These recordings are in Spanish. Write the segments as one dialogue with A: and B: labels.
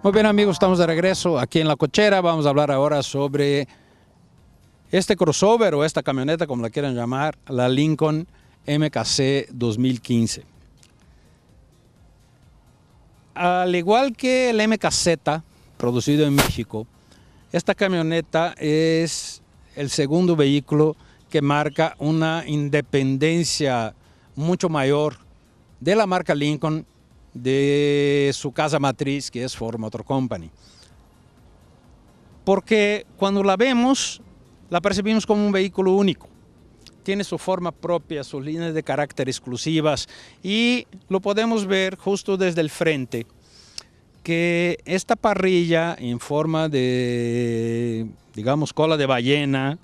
A: Muy bien amigos, estamos de regreso aquí en La Cochera. Vamos a hablar ahora sobre este crossover o esta camioneta, como la quieran llamar, la Lincoln MKC 2015. Al igual que el MKZ, producido en México, esta camioneta es el segundo vehículo que marca una independencia mucho mayor de la marca Lincoln de su casa matriz, que es Ford Motor Company. Porque cuando la vemos, la percibimos como un vehículo único. Tiene su forma propia, sus líneas de carácter exclusivas y lo podemos ver justo desde el frente, que esta parrilla en forma de, digamos, cola de ballena,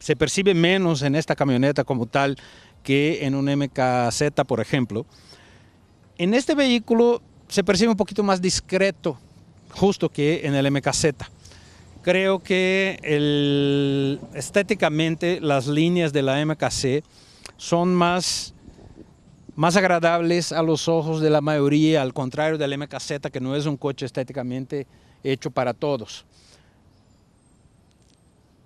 A: se percibe menos en esta camioneta como tal que en un MKZ, por ejemplo, en este vehículo se percibe un poquito más discreto, justo que en el MKZ. Creo que estéticamente las líneas de la MKC son más, más agradables a los ojos de la mayoría, al contrario del MKZ, que no es un coche estéticamente hecho para todos.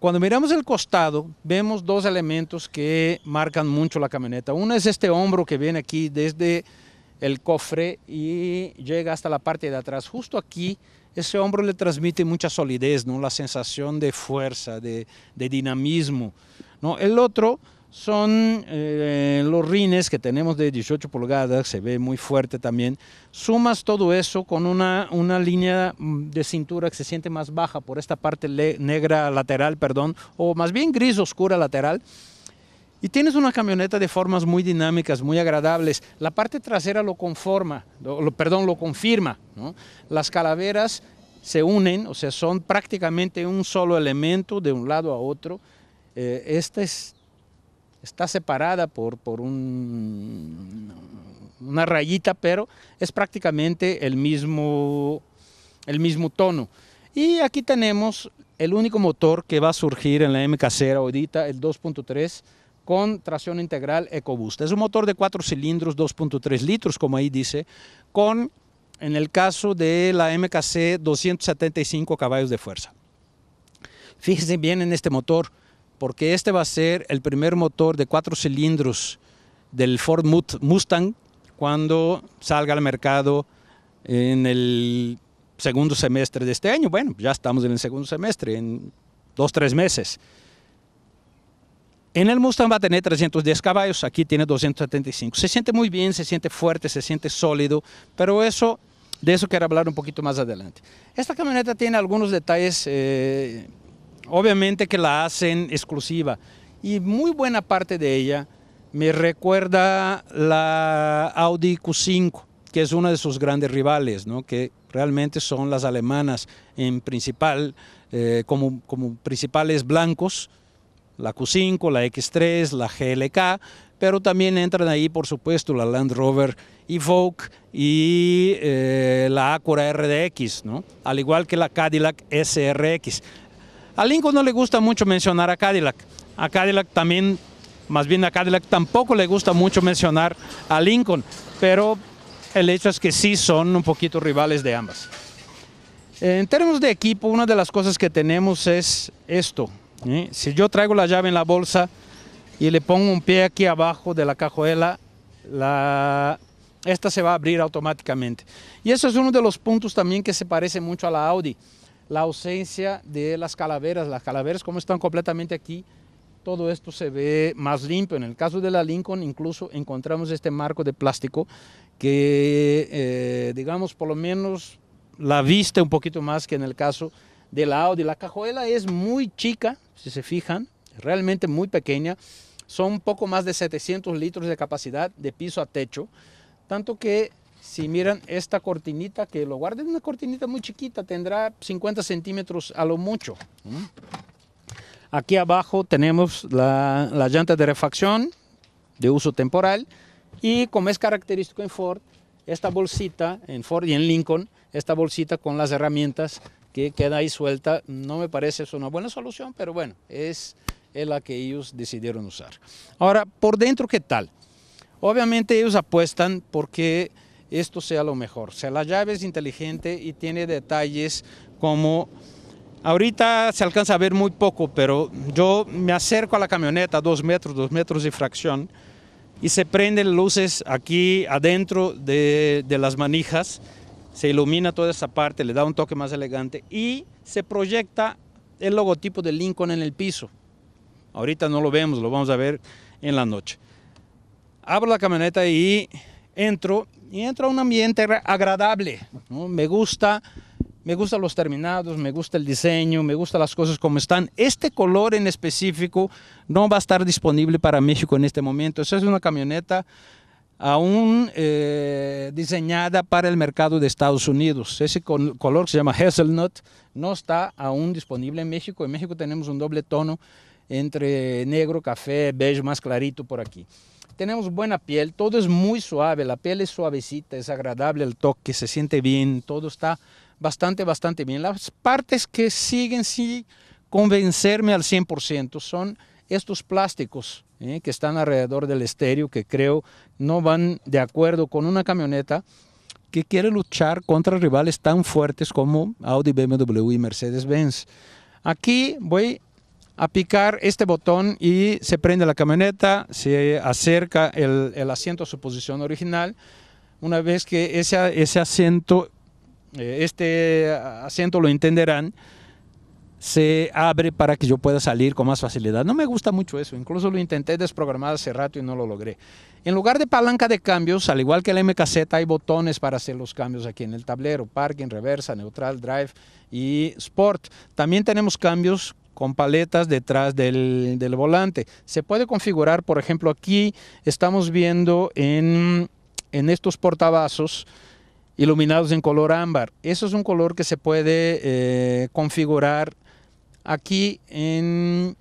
A: Cuando miramos el costado, vemos dos elementos que marcan mucho la camioneta. Uno es este hombro que viene aquí desde el cofre y llega hasta la parte de atrás. Justo aquí ese hombro le transmite mucha solidez, ¿no? la sensación de fuerza, de, dinamismo. ¿no? El otro son eh, los rines que tenemos de 18 pulgadas, se ve muy fuerte también. Sumas todo eso con una, una línea mm, de cintura que se siente más baja por esta parte negra lateral, perdón, o más bien gris oscura lateral y tienes una camioneta de formas muy dinámicas, muy agradables. La parte trasera lo conforma, lo, perdón, lo confirma. Las calaveras se unen, o sea, son prácticamente un solo elemento de un lado a otro. Eh, esta es, está separada por, por un, una rayita, pero es prácticamente el mismo, el mismo tono. Y aquí tenemos el único motor que va a surgir en la MK0 ahorita, el 2.3 con tracción integral EcoBoost. Es un motor de cuatro cilindros, 2.3 litros, como ahí dice, con, en el caso de la MKC, 275 caballos de fuerza. Fíjense bien en este motor, porque este va a ser el primer motor de cuatro cilindros del Ford Mustang cuando salga al mercado en el segundo semestre de este año. Bueno, ya estamos en el segundo semestre, en dos, tres meses. En el Mustang va a tener 310 caballos, aquí tiene 275. Se siente muy bien, se siente fuerte, se siente sólido, pero eso, de eso quiero hablar un poquito más adelante. Esta camioneta tiene algunos detalles, eh, obviamente que la hacen exclusiva, y muy buena parte de ella me recuerda la Audi Q5, que es una de sus grandes rivales, ¿no? que realmente son las alemanas en principal, eh, como, como principales blancos, la Q5, la X3, la GLK, pero también entran ahí, por supuesto, la Land Rover Evoque y eh, la Acura RDX, ¿no? al igual que la Cadillac SRX. A Lincoln no le gusta mucho mencionar a Cadillac. A Cadillac también, más bien a Cadillac tampoco le gusta mucho mencionar a Lincoln, pero el hecho es que sí son un poquito rivales de ambas. En términos de equipo, una de las cosas que tenemos es esto, ¿eh? Si yo traigo la llave en la bolsa y le pongo un pie aquí abajo de la cajuela, la, esta se va a abrir automáticamente. Y eso es uno de los puntos también que se parece mucho a la Audi, la ausencia de las calaveras. Las calaveras como están completamente aquí, todo esto se ve más limpio. En el caso de la Lincoln incluso encontramos este marco de plástico que, eh, digamos, por lo menos la viste un poquito más que en el caso de la de la cajuela es muy chica, si se fijan, realmente muy pequeña. Son un poco más de 700 litros de capacidad de piso a techo. Tanto que si miran esta cortinita que lo guarden, una cortinita muy chiquita, tendrá 50 centímetros a lo mucho. Aquí abajo tenemos la, la llanta de refacción de uso temporal y como es característico en Ford, esta bolsita en Ford y en Lincoln, esta bolsita con las herramientas que queda ahí suelta, no me parece eso una buena solución, pero bueno, es, la que ellos decidieron usar. Ahora, por dentro, ¿qué tal? Obviamente ellos apuestan porque esto sea lo mejor. sea, la llave es inteligente y tiene detalles como... Ahorita se alcanza a ver muy poco, pero yo me acerco a la camioneta, dos metros, dos metros de fracción, y se prenden luces aquí adentro de, de las manijas se ilumina toda esa parte, le da un toque más elegante y se proyecta el logotipo de Lincoln en el piso. Ahorita no lo vemos, lo vamos a ver en la noche. Abro la camioneta y entro y entro a un ambiente agradable. Me gusta, me gustan los terminados, me gusta el diseño, me gustan las cosas como están. Este color en específico no va a estar disponible para México en este momento. Esa es una camioneta aún eh, diseñada para el mercado de Estados Unidos. Ese color que se llama hazelnut no está aún disponible en México. En México tenemos un doble tono entre negro, café, beige más clarito por aquí. Tenemos buena piel, todo es muy suave, la piel es suavecita, es agradable el toque, se siente bien, todo está bastante, bastante bien. Las partes que siguen sin convencerme al 100% son estos plásticos ¿eh? que están alrededor del estéreo, que creo no van de acuerdo con una camioneta que quiere luchar contra rivales tan fuertes como Audi, BMW y Mercedes-Benz. Aquí voy a picar este botón y se prende la camioneta, se acerca el, asiento a su posición original. Una vez que ese, asiento, eh, este asiento lo entenderán, se abre para que yo pueda salir con más facilidad. No me gusta mucho eso, incluso lo intenté desprogramar hace rato y no lo logré. En lugar de palanca de cambios, al igual que la MKZ, hay botones para hacer los cambios aquí en el tablero, parking, reversa, neutral, drive y sport. También tenemos cambios con paletas detrás del, volante. Se puede configurar, por ejemplo, aquí estamos viendo en, estos portavasos, iluminados en color ámbar. Eso es un color que se puede eh, configurar aquí en,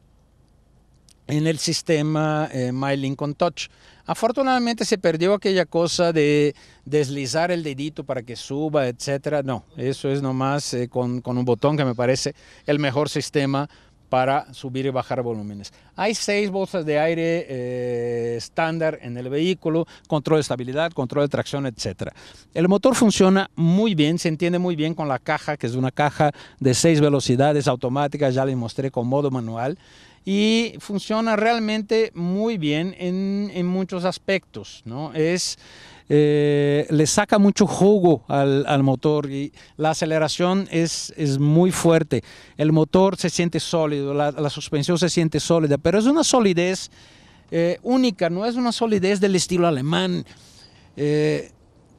A: en el sistema MyLink eh, My Touch. Afortunadamente se perdió aquella cosa de deslizar el dedito para que suba, etcétera. No, eso es nomás eh, con, con un botón que me parece el mejor sistema para subir y bajar volúmenes. Hay seis bolsas de aire eh, estándar en el vehículo, control de estabilidad, control de tracción, etc. El motor funciona muy bien, se entiende muy bien con la caja, que es una caja de seis velocidades automáticas ya les mostré con modo manual, y funciona realmente muy bien en, en muchos aspectos. ¿no? Es eh, le saca mucho jugo al, motor y la aceleración es, es muy fuerte. El motor se siente sólido, la, suspensión se siente sólida, pero es una solidez eh, única, no es una solidez del estilo alemán. Eh,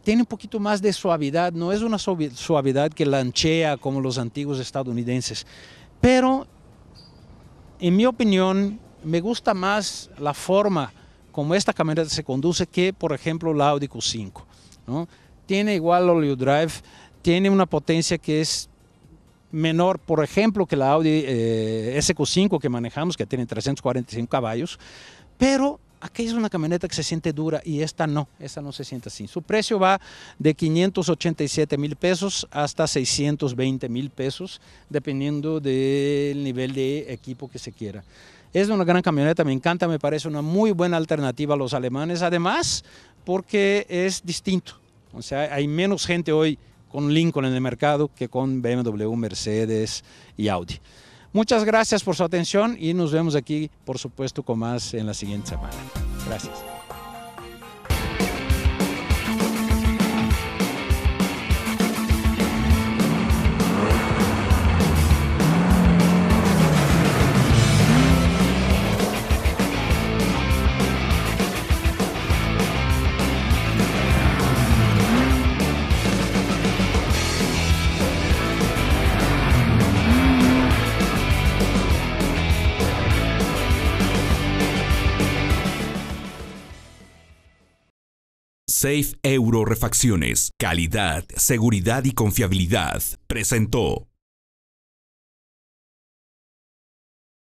A: tiene un poquito más de suavidad, no es una suavidad que lanchea como los antiguos estadounidenses, pero en mi opinión me gusta más la forma como esta camioneta se conduce que, por ejemplo, la Audi Q5. ¿no? Tiene igual all drive, tiene una potencia que es menor, por ejemplo, que la Audi eh, SQ5 que manejamos, que tiene 345 caballos, pero aquella es una camioneta que se siente dura y esta no, esta no se siente así. Su precio va de 587 mil pesos hasta 620 mil pesos, dependiendo del nivel de equipo que se quiera. Es una gran camioneta, me encanta, me parece una muy buena alternativa a los alemanes, además porque es distinto. O sea, hay menos gente hoy con Lincoln en el mercado que con BMW, Mercedes y Audi. Muchas gracias por su atención y nos vemos aquí, por supuesto, con más en la siguiente semana. Gracias. Safe Euro Refacciones, calidad, seguridad y confiabilidad, presentó.